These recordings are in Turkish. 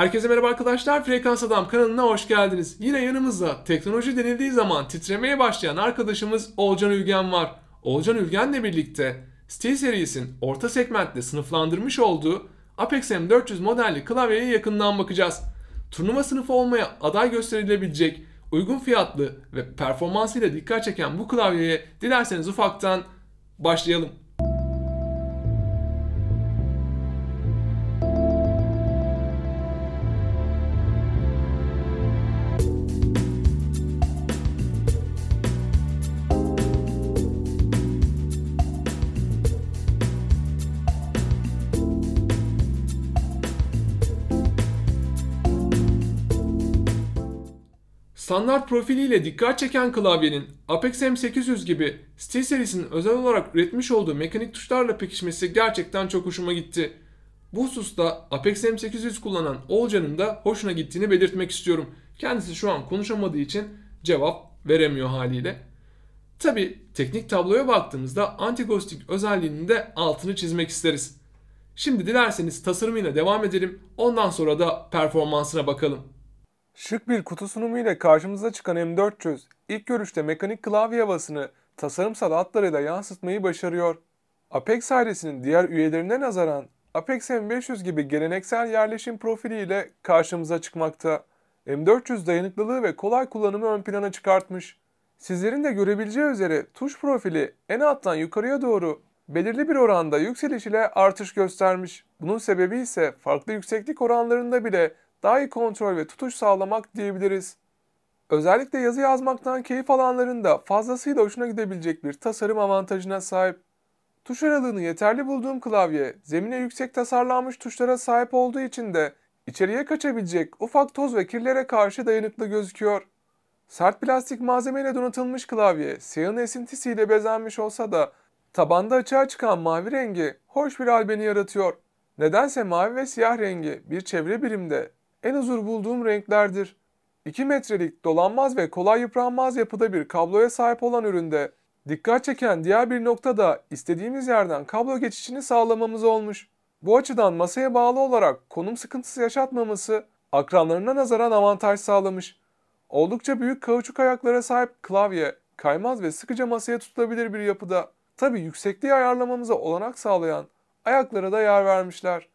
Herkese merhaba arkadaşlar, Frekans Adam kanalına hoş geldiniz. Yine yanımızda teknoloji denildiği zaman titremeye başlayan arkadaşımız Olcan Ülgen var. Olcan Ülgen'le birlikte Steel Series'in orta segmentte sınıflandırmış olduğu Apex M400 modelli klavyeye yakından bakacağız. Turnuva sınıfı olmaya aday gösterilebilecek, uygun fiyatlı ve performansıyla dikkat çeken bu klavyeye dilerseniz ufaktan başlayalım. Standart profiliyle dikkat çeken klavyenin Apex M800 gibi SteelSeries'in özel olarak üretmiş olduğu mekanik tuşlarla pekişmesi gerçekten çok hoşuma gitti. Bu hususta Apex M800 kullanan Olcan'ın da hoşuna gittiğini belirtmek istiyorum. Kendisi şu an konuşamadığı için cevap veremiyor haliyle. Tabi teknik tabloya baktığımızda anti-ghosting özelliğinin de altını çizmek isteriz. Şimdi dilerseniz tasarımıyla devam edelim ondan sonra da performansına bakalım. Şık bir kutu sunumu ile karşımıza çıkan M400, ilk görüşte mekanik klavye havasını tasarımsal hatlarıyla yansıtmayı başarıyor. Apex ailesinin diğer üyelerine nazaran Apex M500 gibi geleneksel yerleşim profiliyle karşımıza çıkmakta. M400 dayanıklılığı ve kolay kullanımı ön plana çıkartmış. Sizlerin de görebileceği üzere tuş profili en alttan yukarıya doğru belirli bir oranda yükseliş ile artış göstermiş. Bunun sebebi ise farklı yükseklik oranlarında bile daha iyi kontrol ve tutuş sağlamak diyebiliriz. Özellikle yazı yazmaktan keyif alanların da fazlasıyla hoşuna gidebilecek bir tasarım avantajına sahip. Tuş aralığını yeterli bulduğum klavye, zemine yüksek tasarlanmış tuşlara sahip olduğu için de içeriye kaçabilecek ufak toz ve kirlere karşı dayanıklı gözüküyor. Sert plastik malzemeyle donatılmış klavye, siyahın esintisiyle bezenmiş olsa da tabanda açığa çıkan mavi rengi hoş bir albeni yaratıyor. Nedense mavi ve siyah rengi bir çevre birimde en huzur bulduğum renklerdir. 2 metrelik dolanmaz ve kolay yıpranmaz yapıda bir kabloya sahip olan üründe dikkat çeken diğer bir nokta da istediğimiz yerden kablo geçişini sağlamamız olmuş. Bu açıdan masaya bağlı olarak konum sıkıntısı yaşatmaması akranlarına nazaran avantaj sağlamış. Oldukça büyük kauçuk ayaklara sahip klavye, kaymaz ve sıkıca masaya tutulabilir bir yapıda. Tabi yüksekliği ayarlamamıza olanak sağlayan ayaklara da yer vermişler.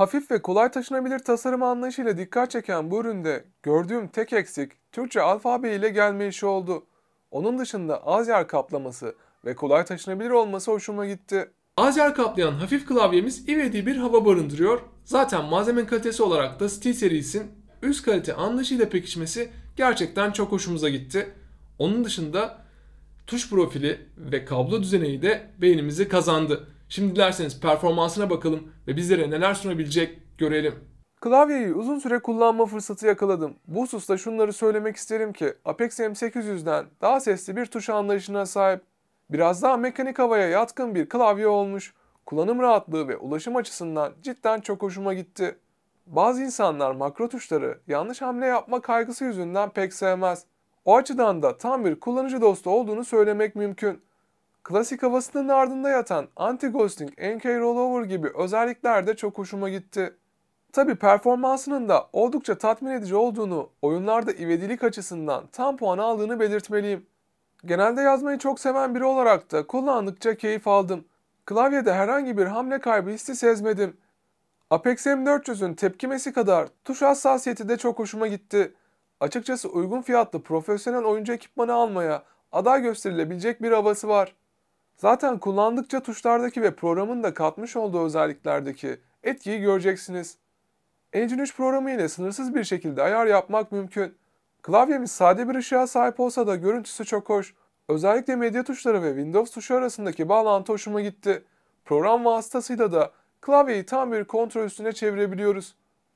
Hafif ve kolay taşınabilir tasarım anlayışıyla dikkat çeken bu üründe gördüğüm tek eksik Türkçe alfabe ile gelme işi oldu. Onun dışında az yer kaplaması ve kolay taşınabilir olması hoşuma gitti. Az yer kaplayan hafif klavyemiz ivedi bir hava barındırıyor. Zaten malzeme kalitesi olarak da Steel Series'in üst kalite anlayışıyla pekişmesi gerçekten çok hoşumuza gitti. Onun dışında tuş profili ve kablo düzeneği de beynimizi kazandı. Şimdi dilerseniz performansına bakalım ve bizlere neler sunabilecek görelim. Klavyeyi uzun süre kullanma fırsatı yakaladım. Bu hususta şunları söylemek isterim ki Apex M800'den daha sesli bir tuş anlayışına sahip. Biraz daha mekanik havaya yatkın bir klavye olmuş. Kullanım rahatlığı ve ulaşım açısından cidden çok hoşuma gitti. Bazı insanlar makro tuşları yanlış hamle yapma kaygısı yüzünden pek sevmez. O açıdan da tam bir kullanıcı dostu olduğunu söylemek mümkün. Klasik havasının ardında yatan anti-ghosting, NK rollover gibi özellikler de çok hoşuma gitti. Tabi performansının da oldukça tatmin edici olduğunu, oyunlarda ivedilik açısından tam puan aldığını belirtmeliyim. Genelde yazmayı çok seven biri olarak da kullandıkça keyif aldım. Klavyede herhangi bir hamle kaybı hissi sezmedim. Apex M400'ün tepkimesi kadar tuş hassasiyeti de çok hoşuma gitti. Açıkçası uygun fiyatlı profesyonel oyuncu ekipmanı almaya aday gösterilebilecek bir havası var. Zaten kullandıkça tuşlardaki ve programın da katmış olduğu özelliklerdeki etkiyi göreceksiniz. Engine 3 programı ile sınırsız bir şekilde ayar yapmak mümkün. Klavyemiz sade bir ışığa sahip olsa da görüntüsü çok hoş. Özellikle medya tuşları ve Windows tuşu arasındaki bağlantı hoşuma gitti. Program vasıtasıyla da klavyeyi tam bir kontrol üstüne çevirebiliyoruz.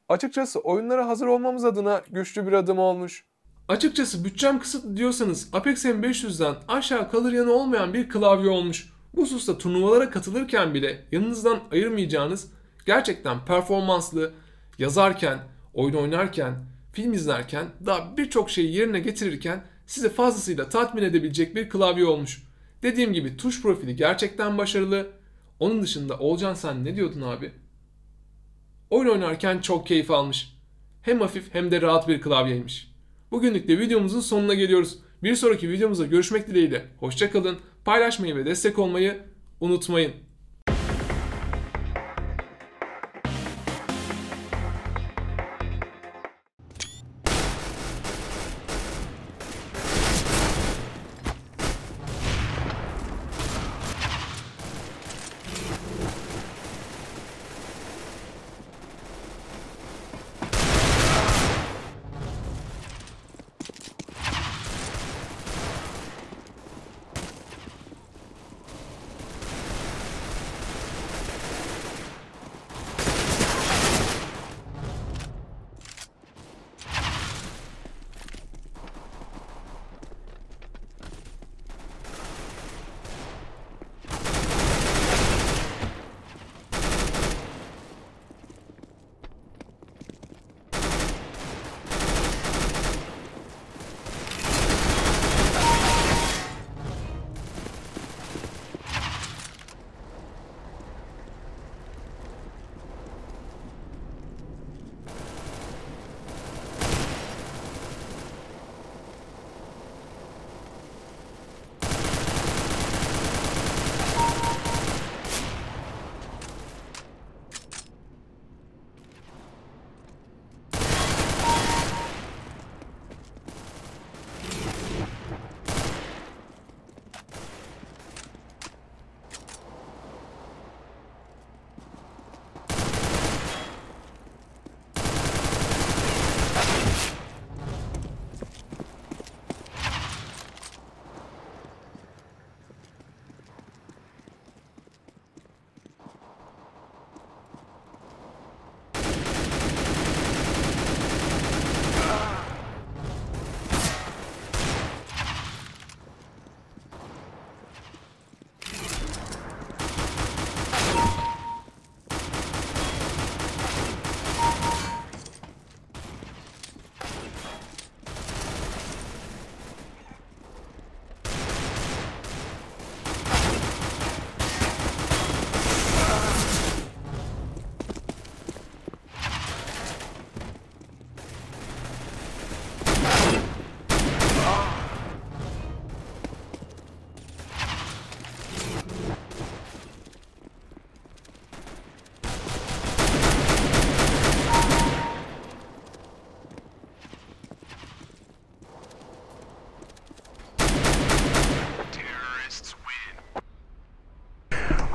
Açıkçası oyunlara hazır olmamız adına güçlü bir adım olmuş. Açıkçası bütçem kısıtlı diyorsanız Apex M500'den aşağı kalır yanı olmayan bir klavye olmuş. Bu hususta turnuvalara katılırken bile yanınızdan ayırmayacağınız gerçekten performanslı, yazarken, oyun oynarken, film izlerken daha birçok şeyi yerine getirirken sizi fazlasıyla tatmin edebilecek bir klavye olmuş. Dediğim gibi tuş profili gerçekten başarılı. Onun dışında Olcan sen ne diyordun abi? Oyun oynarken çok keyif almış. Hem hafif hem de rahat bir klavyeymiş. Bugünlük de videomuzun sonuna geliyoruz. Bir sonraki videomuzda görüşmek dileğiyle. Hoşçakalın, paylaşmayı ve destek olmayı unutmayın.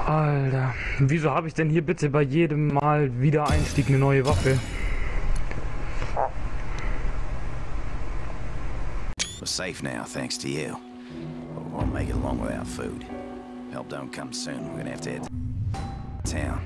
Alter, wieso habe ich denn hier bitte bei jedem Mal wieder Einstieg eine neue Waffe? We're safe now, thanks to you. But we won't make it long without food. Help don't come soon. We're gonna have to head town.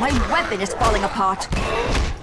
My weapon is falling apart.